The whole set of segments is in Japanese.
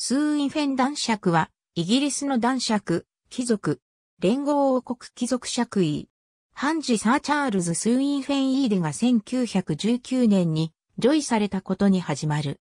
スーインフェン男爵は、イギリスの男爵、貴族、連合王国貴族爵位。ハンジ・サー・チャールズ・スーインフェン・イーデが1919年に、ジョイされたことに始まる。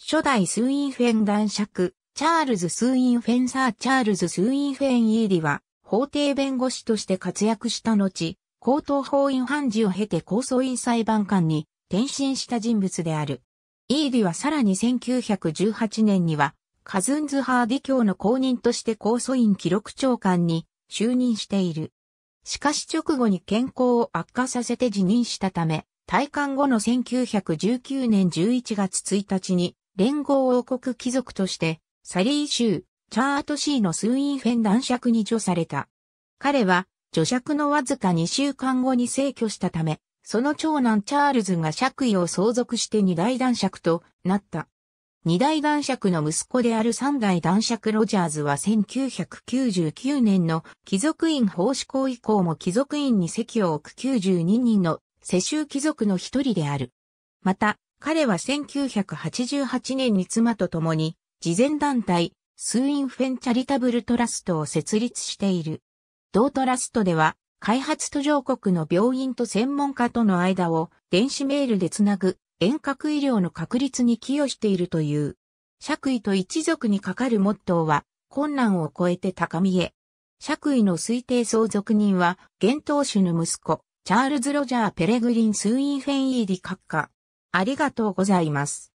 初代スーインフェン男爵、チャールズ・スーインフェン・サー・チャールズ・スーインフェン・イーディは、法廷弁護士として活躍した後、高等法院判事を経て構訴院裁判官に転身した人物である。イーディはさらに1918年にはカズンズ・ハーディ教の公認として高訴院記録長官に就任している。しかし直後に健康を悪化させて辞任したため、退官後の1919年11月1日に連合王国貴族としてサリー州チャートシーの数院フェン男爵に除された。彼は除爵のわずか2週間後に逝去したため、その長男チャールズが爵位を相続して二大男爵となった。二代男爵の息子である三代男爵ロジャーズは1999年の貴族院法施行以降も貴族院に席を置く92人の世襲貴族の一人である。また、彼は1988年に妻と共に、慈善団体、スーインフェンチャリタブルトラストを設立している。同トラストでは、開発途上国の病院と専門家との間を電子メールでつなぐ遠隔医療の確立に寄与しているという。爵位と一族にかかるモットーは、困難を超えて高みへ。爵位の推定相続人は、現当主の息子、チャールズ・ロジャー・ペレグリン・スーイン・フェンイーディッカ。ありがとうございます。